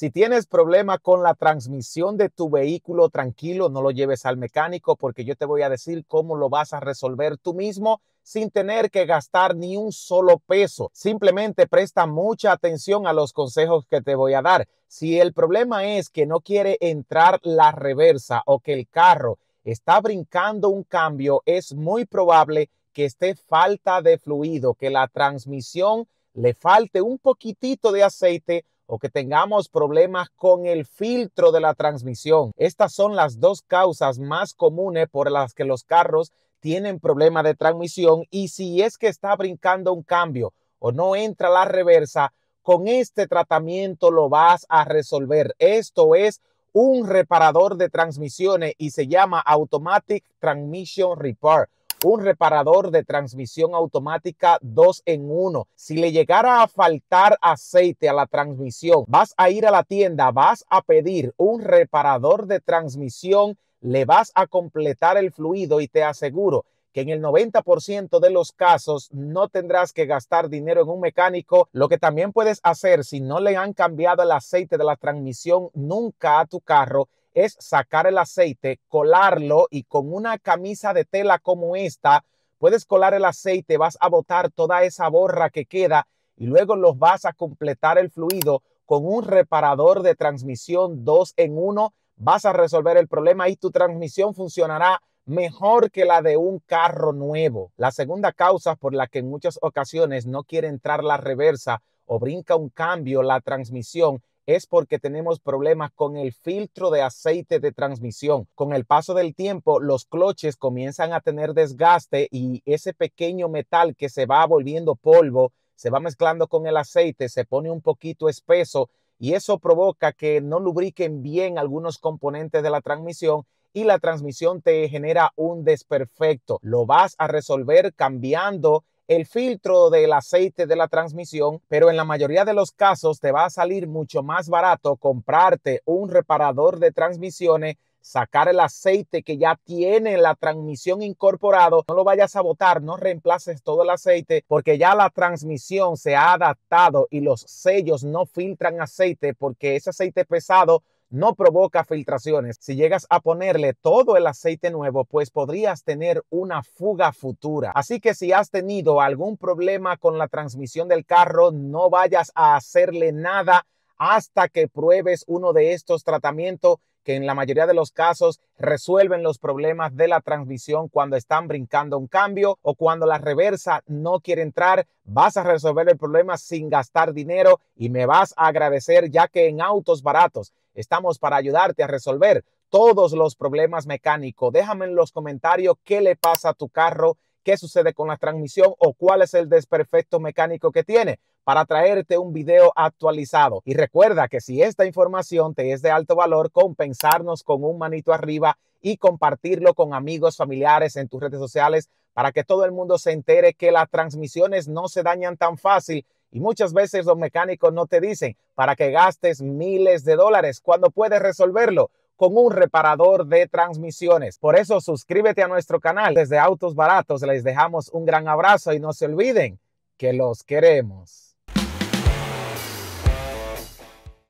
Si tienes problema con la transmisión de tu vehículo, tranquilo, no lo lleves al mecánico porque yo te voy a decir cómo lo vas a resolver tú mismo sin tener que gastar ni un solo peso. Simplemente presta mucha atención a los consejos que te voy a dar. Si el problema es que no quiere entrar la reversa o que el carro está brincando un cambio, es muy probable que esté falta de fluido, que la transmisión le falte un poquitito de aceite o que tengamos problemas con el filtro de la transmisión. Estas son las dos causas más comunes por las que los carros tienen problemas de transmisión y si es que está brincando un cambio o no entra la reversa, con este tratamiento lo vas a resolver. Esto es un reparador de transmisiones y se llama Automatic Transmission Repair un reparador de transmisión automática 2 en 1. Si le llegara a faltar aceite a la transmisión, vas a ir a la tienda, vas a pedir un reparador de transmisión, le vas a completar el fluido y te aseguro que en el 90% de los casos no tendrás que gastar dinero en un mecánico. Lo que también puedes hacer si no le han cambiado el aceite de la transmisión nunca a tu carro es sacar el aceite, colarlo y con una camisa de tela como esta, puedes colar el aceite, vas a botar toda esa borra que queda y luego los vas a completar el fluido con un reparador de transmisión 2 en uno. Vas a resolver el problema y tu transmisión funcionará mejor que la de un carro nuevo. La segunda causa por la que en muchas ocasiones no quiere entrar la reversa o brinca un cambio la transmisión es porque tenemos problemas con el filtro de aceite de transmisión. Con el paso del tiempo, los cloches comienzan a tener desgaste y ese pequeño metal que se va volviendo polvo, se va mezclando con el aceite, se pone un poquito espeso y eso provoca que no lubriquen bien algunos componentes de la transmisión y la transmisión te genera un desperfecto. Lo vas a resolver cambiando el filtro del aceite de la transmisión, pero en la mayoría de los casos te va a salir mucho más barato comprarte un reparador de transmisiones sacar el aceite que ya tiene la transmisión incorporado, no lo vayas a botar, no reemplaces todo el aceite porque ya la transmisión se ha adaptado y los sellos no filtran aceite porque ese aceite pesado no provoca filtraciones. Si llegas a ponerle todo el aceite nuevo, pues podrías tener una fuga futura. Así que si has tenido algún problema con la transmisión del carro, no vayas a hacerle nada hasta que pruebes uno de estos tratamientos que en la mayoría de los casos resuelven los problemas de la transmisión cuando están brincando un cambio o cuando la reversa no quiere entrar. Vas a resolver el problema sin gastar dinero y me vas a agradecer ya que en autos baratos estamos para ayudarte a resolver todos los problemas mecánicos. Déjame en los comentarios qué le pasa a tu carro qué sucede con la transmisión o cuál es el desperfecto mecánico que tiene para traerte un video actualizado. Y recuerda que si esta información te es de alto valor, compensarnos con un manito arriba y compartirlo con amigos, familiares en tus redes sociales para que todo el mundo se entere que las transmisiones no se dañan tan fácil y muchas veces los mecánicos no te dicen para que gastes miles de dólares cuando puedes resolverlo con un reparador de transmisiones. Por eso suscríbete a nuestro canal. Desde Autos Baratos les dejamos un gran abrazo y no se olviden que los queremos.